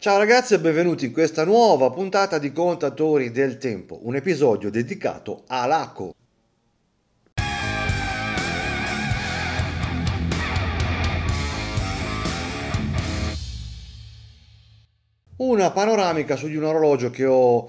Ciao ragazzi e benvenuti in questa nuova puntata di Contatori del Tempo, un episodio dedicato all'ACO. Una panoramica su di un orologio che ho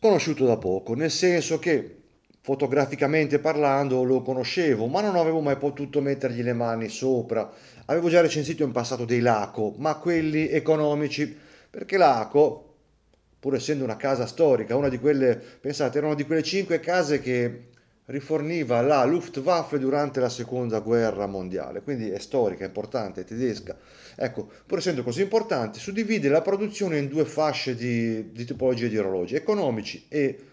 conosciuto da poco, nel senso che fotograficamente parlando lo conoscevo, ma non avevo mai potuto mettergli le mani sopra. Avevo già recensito in passato dei Laco, ma quelli economici, perché Laco, pur essendo una casa storica, una di quelle, pensate, era una di quelle cinque case che riforniva la Luftwaffe durante la seconda guerra mondiale, quindi è storica, è importante, è tedesca. Ecco, pur essendo così importante, suddivide la produzione in due fasce di, di tipologie di orologi, economici e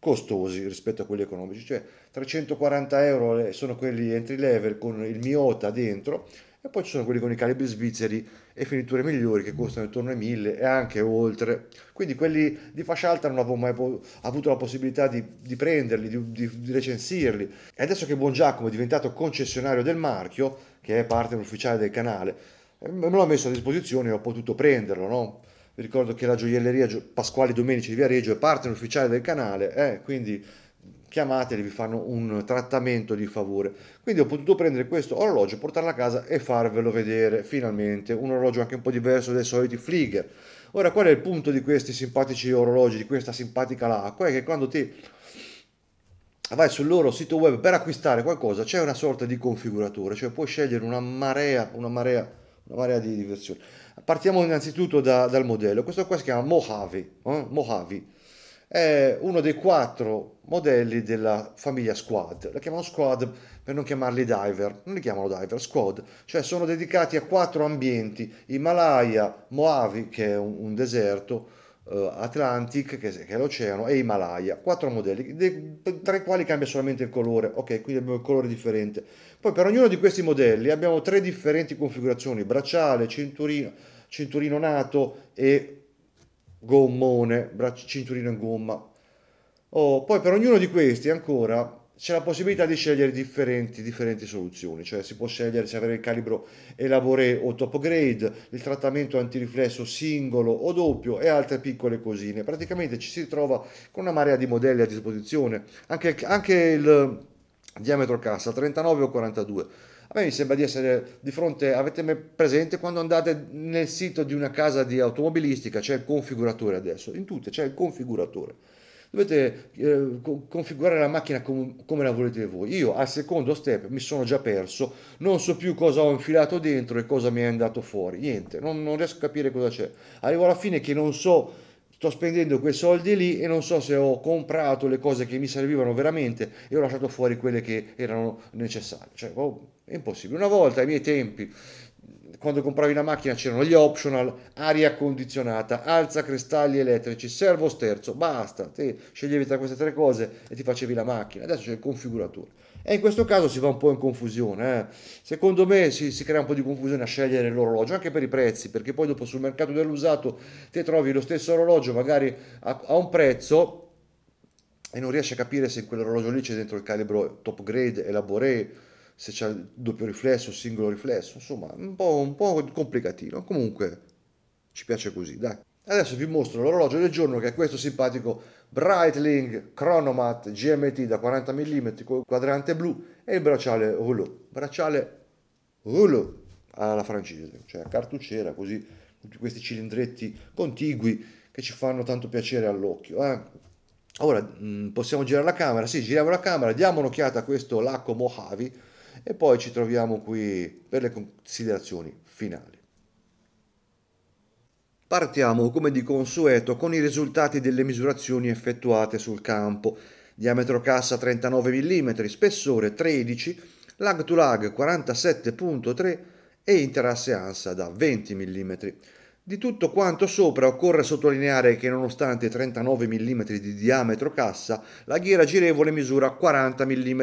costosi rispetto a quelli economici, cioè 340 euro sono quelli entry level con il Miota dentro e poi ci sono quelli con i calibri svizzeri e finiture migliori che costano intorno ai 1000 e anche oltre. Quindi quelli di fascia alta non avevo mai avuto la possibilità di, di prenderli, di, di, di, recensirli. E adesso che Buon Giacomo è diventato concessionario del marchio, che è parte ufficiale del canale, me l'ho messo a disposizione e ho potuto prenderlo, no? vi ricordo che la gioielleria Pasquali Domenici di Viareggio è partner ufficiale del canale, eh, quindi chiamateli, vi fanno un trattamento di favore. Quindi ho potuto prendere questo orologio, portarlo a casa e farvelo vedere finalmente, un orologio anche un po' diverso dai soliti Flieger. Ora qual è il punto di questi simpatici orologi, di questa simpatica lacqua? È che quando ti vai sul loro sito web per acquistare qualcosa c'è una sorta di configuratore, cioè puoi scegliere una marea, una marea una marea di diversioni. Partiamo innanzitutto da, dal modello, questo qua si chiama Mojave, eh? Mojave, è uno dei quattro modelli della famiglia Squad, la chiamano Squad per non chiamarli diver, non li chiamano diver, Squad, cioè sono dedicati a quattro ambienti, Himalaya, Mojave che è un, un deserto, eh, Atlantic, che è l'oceano, e Himalaya, quattro modelli, tra i quali cambia solamente il colore, ok, quindi abbiamo il colore differente. Poi per ognuno di questi modelli abbiamo tre differenti configurazioni, bracciale, cinturino, cinturino nato e gommone, cinturino in gomma. Oh, poi per ognuno di questi ancora c'è la possibilità di scegliere differenti, differenti, soluzioni, cioè si può scegliere se avere il calibro elabore o top grade, il trattamento antiriflesso singolo o doppio e altre piccole cosine. Praticamente ci si trova con una marea di modelli a disposizione, anche, anche il diametro cassa 39 o 42. A me mi sembra di essere di fronte, avete presente quando andate nel sito di una casa di automobilistica, c'è il configuratore adesso, in tutte c'è il configuratore dovete eh, co- configurare la macchina com- come la volete voi. Io al secondo step mi sono già perso, non so più cosa ho infilato dentro e cosa mi è andato fuori, niente, non, non riesco a capire cosa c'è. Arrivo alla fine che non so sto spendendo quei soldi lì e non so se ho comprato le cose che mi servivano veramente e ho lasciato fuori quelle che erano necessarie. Cioè, oh, è impossibile. Una volta ai miei tempi, quando compravi una macchina c'erano gli optional, aria condizionata, alza cristalli elettrici, servo sterzo, basta, te sceglievi tra queste tre cose e ti facevi la macchina, adesso c'è il configuratore. E in questo caso si va un po' in confusione, eh. secondo me si, si, crea un po' di confusione a scegliere l'orologio, anche per i prezzi, perché poi dopo sul mercato dell'usato ti trovi lo stesso orologio magari a, a un prezzo e non riesci a capire se in quell'orologio lì c'è dentro il calibro top grade, elaboré, se c'è doppio riflesso, singolo riflesso, insomma, un po', un po' complicatino. Comunque, ci piace così, dai. Adesso vi mostro l'orologio del giorno che è questo simpatico Breitling Chronomat GMT da 40 mm con quadrante blu e il bracciale rouleau. Bracciale rouleau alla francese, cioè cartucciera, così tutti questi cilindretti contigui che ci fanno tanto piacere all'occhio. Eh? Ora mm, possiamo girare la camera, sì, giriamo la camera, diamo un'occhiata a questo lacco Mojave e poi ci troviamo qui per le considerazioni finali. Partiamo come di consueto con i risultati delle misurazioni effettuate sul campo. Diametro cassa 39 mm, spessore 13, lag to lag 47.3 e interasse ansa da 20 mm. Di tutto quanto sopra occorre sottolineare che nonostante 39 mm di diametro cassa, la ghiera girevole misura 40 mm,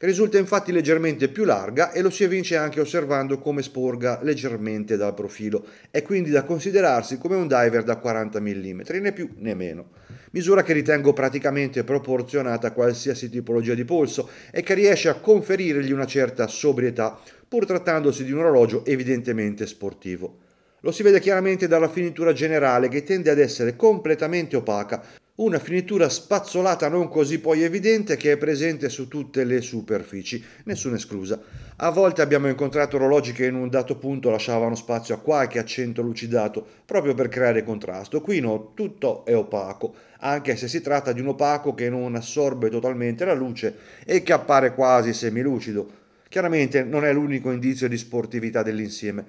risulta infatti leggermente più larga e lo si evince anche osservando come sporga leggermente dal profilo. È quindi da considerarsi come un diver da 40 mm, né più né meno. Misura che ritengo praticamente proporzionata a qualsiasi tipologia di polso e che riesce a conferirgli una certa sobrietà, pur trattandosi di un orologio evidentemente sportivo. Lo si vede chiaramente dalla finitura generale che tende ad essere completamente opaca, una finitura spazzolata non così poi evidente che è presente su tutte le superfici, nessuna esclusa. A volte abbiamo incontrato orologi che in un dato punto lasciavano spazio a qualche accento lucidato, proprio per creare contrasto. Qui no, tutto è opaco, anche se si tratta di un opaco che non assorbe totalmente la luce e che appare quasi semilucido. Chiaramente non è l'unico indizio di sportività dell'insieme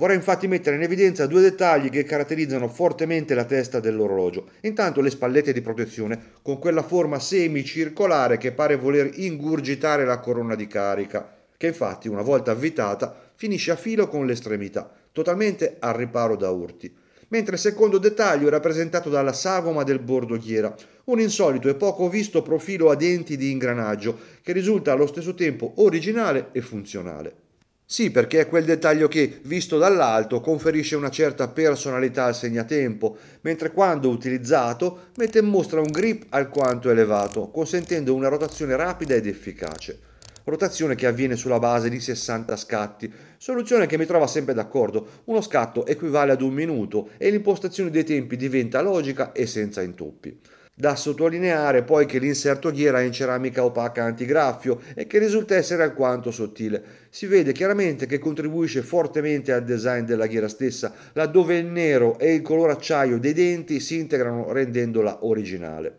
Vorrei infatti mettere in evidenza due dettagli che caratterizzano fortemente la testa dell'orologio. Intanto le spallette di protezione, con quella forma semicircolare che pare voler ingurgitare la corona di carica, che infatti una volta avvitata finisce a filo con l'estremità, totalmente al riparo da urti. Mentre il secondo dettaglio è rappresentato dalla sagoma del bordogliera, un insolito e poco visto profilo a denti di ingranaggio che risulta allo stesso tempo originale e funzionale. Sì, perché è quel dettaglio che, visto dall'alto, conferisce una certa personalità al segnatempo, mentre quando utilizzato mette in mostra un grip alquanto elevato, consentendo una rotazione rapida ed efficace. Rotazione che avviene sulla base di 60 scatti, soluzione che mi trova sempre d'accordo, uno scatto equivale ad un minuto e l'impostazione dei tempi diventa logica e senza intoppi. Da sottolineare poi che l'inserto ghiera è in ceramica opaca antigraffio e che risulta essere alquanto sottile. Si vede chiaramente che contribuisce fortemente al design della ghiera stessa, laddove il nero e il color acciaio dei denti si integrano rendendola originale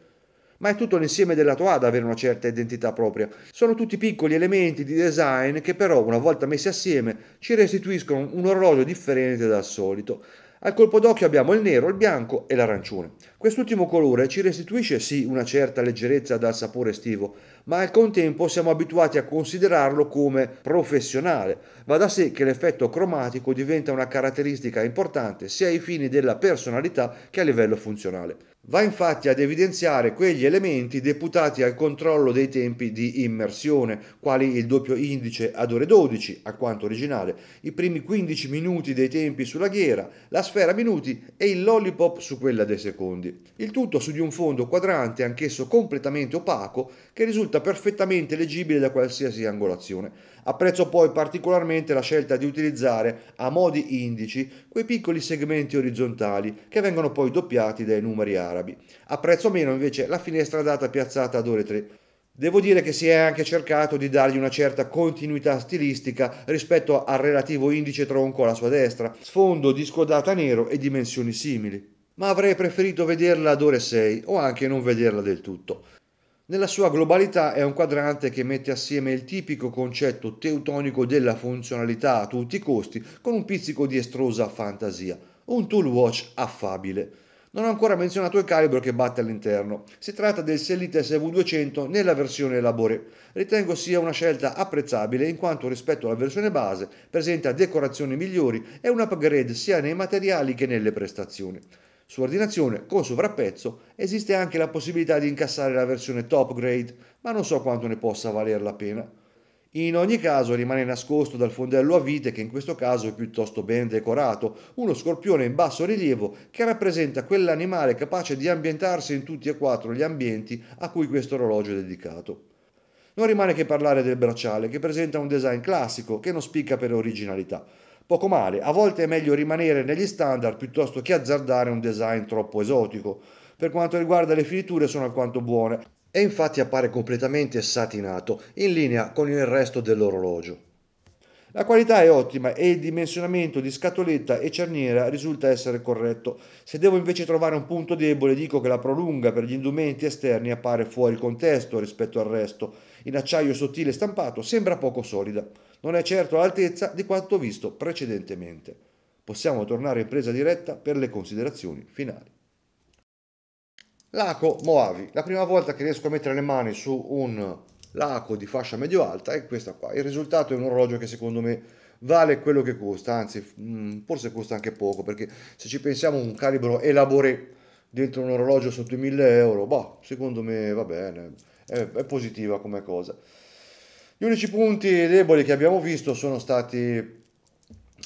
ma è tutto l'insieme del lato A ad avere una certa identità propria. Sono tutti piccoli elementi di design che però, una volta messi assieme, ci restituiscono un orologio differente dal solito. Al colpo d'occhio abbiamo il nero, il bianco e l'arancione. Quest'ultimo colore ci restituisce sì una certa leggerezza dal sapore estivo, ma al contempo siamo abituati a considerarlo come professionale. Va da sé che l'effetto cromatico diventa una caratteristica importante sia ai fini della personalità che a livello funzionale va infatti ad evidenziare quegli elementi deputati al controllo dei tempi di immersione, quali il doppio indice ad ore 12, a quanto originale, i primi 15 minuti dei tempi sulla ghiera, la sfera minuti e il lollipop su quella dei secondi. Il tutto su di un fondo quadrante anch'esso completamente opaco che risulta perfettamente leggibile da qualsiasi angolazione Apprezzo poi particolarmente la scelta di utilizzare a modi indici quei piccoli segmenti orizzontali che vengono poi doppiati dai numeri arabi. Apprezzo meno invece la finestra data piazzata ad ore 3. Devo dire che si è anche cercato di dargli una certa continuità stilistica rispetto al relativo indice tronco alla sua destra, sfondo di scodata nero e dimensioni simili ma avrei preferito vederla ad ore 6 o anche non vederla del tutto. Nella sua globalità è un quadrante che mette assieme il tipico concetto teutonico della funzionalità a tutti i costi con un pizzico di estrosa fantasia, un tool watch affabile. Non ho ancora menzionato il calibro che batte all'interno. Si tratta del Selite SV200 nella versione Labore. Ritengo sia una scelta apprezzabile in quanto rispetto alla versione base presenta decorazioni migliori e un upgrade sia nei materiali che nelle prestazioni. Su ordinazione con sovrapprezzo esiste anche la possibilità di incassare la versione top grade, ma non so quanto ne possa valer la pena. In ogni caso rimane nascosto dal fondello a vite, che in questo caso è piuttosto ben decorato, uno scorpione in basso rilievo che rappresenta quell'animale capace di ambientarsi in tutti e quattro gli ambienti a cui questo orologio è dedicato. Non rimane che parlare del bracciale, che presenta un design classico che non spicca per originalità, Poco male, a volte è meglio rimanere negli standard piuttosto che azzardare un design troppo esotico. Per quanto riguarda le finiture sono alquanto buone e infatti appare completamente satinato, in linea con il resto dell'orologio. La qualità è ottima e il dimensionamento di scatoletta e cerniera risulta essere corretto. Se devo invece trovare un punto debole dico che la prolunga per gli indumenti esterni appare fuori contesto rispetto al resto. In acciaio sottile stampato sembra poco solida non è certo all'altezza di quanto visto precedentemente. Possiamo tornare in presa diretta per le considerazioni finali. Laco Moavi, la prima volta che riesco a mettere le mani su un laco di fascia medio-alta è questa qua. Il risultato è un orologio che secondo me vale quello che costa, anzi mm, forse costa anche poco, perché se ci pensiamo un calibro elaboré dentro un orologio sotto i 1000 euro, boh, secondo me va bene, è, è positiva come cosa. Gli unici punti deboli che abbiamo visto sono stati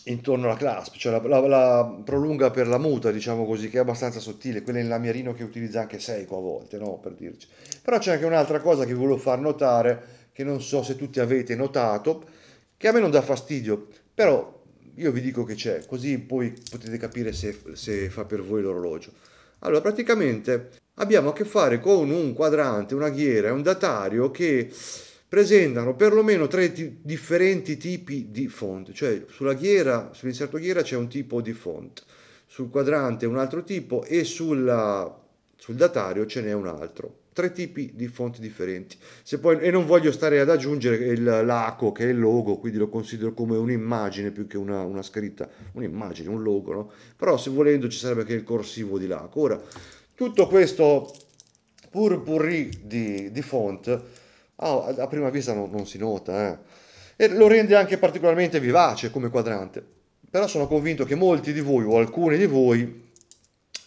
intorno alla clasp, cioè la, la, la, prolunga per la muta, diciamo così, che è abbastanza sottile, quella in lamierino che utilizza anche Seiko a volte, no? per dirci. Però c'è anche un'altra cosa che volevo far notare, che non so se tutti avete notato, che a me non dà fastidio, però io vi dico che c'è, così poi potete capire se, se fa per voi l'orologio. Allora, praticamente abbiamo a che fare con un quadrante, una ghiera, un datario che presentano perlomeno tre t- differenti tipi di font, cioè sulla ghiera, sull'inserto ghiera c'è un tipo di font, sul quadrante un altro tipo e sulla, sul datario ce n'è un altro. Tre tipi di font differenti. Se Poi, e non voglio stare ad aggiungere il, l'aco che è il logo, quindi lo considero come un'immagine più che una, una scritta, un'immagine, un logo, no? Però se volendo ci sarebbe anche il corsivo di l'aco. Ora, tutto questo purpurri di, di font Ah, a, a prima vista non, non si nota, eh. e lo rende anche particolarmente vivace come quadrante. Però sono convinto che molti di voi o alcuni di voi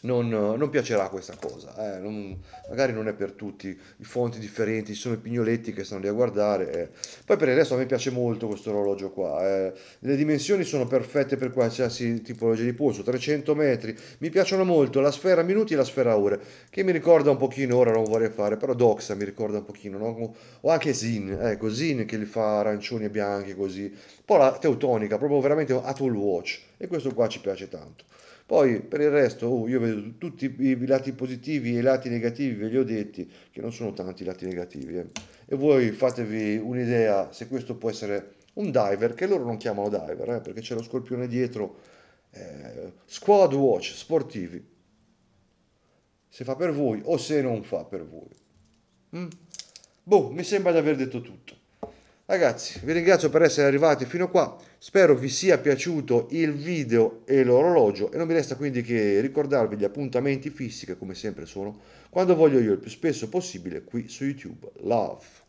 non, non piacerà questa cosa, eh, non, magari non è per tutti, i fonti differenti, ci sono i pignoletti che stanno lì a guardare. Eh. Poi per il resto a me piace molto questo orologio qua, eh. le dimensioni sono perfette per qualsiasi tipologia di polso, 300 metri, mi piacciono molto la sfera minuti e la sfera ore, che mi ricorda un pochino, ora non vorrei fare, però Doxa mi ricorda un pochino, no? o anche Zin, ecco Zin che li fa arancioni e bianchi così, poi la teutonica, proprio veramente Atoll Watch, e questo qua ci piace tanto. Poi per il resto oh, io vedo tutti i lati positivi e i lati negativi, ve li ho detti, che non sono tanti i lati negativi. Eh. E voi fatevi un'idea se questo può essere un diver, che loro non chiamano diver, eh, perché c'è lo scorpione dietro, eh, squad watch sportivi. Se fa per voi o se non fa per voi. Mm? Boh, mi sembra di aver detto tutto. Ragazzi, vi ringrazio per essere arrivati fino a qua. Spero vi sia piaciuto il video e l'orologio e non mi resta quindi che ricordarvi gli appuntamenti fissi che come sempre sono quando voglio io il più spesso possibile qui su YouTube. Love!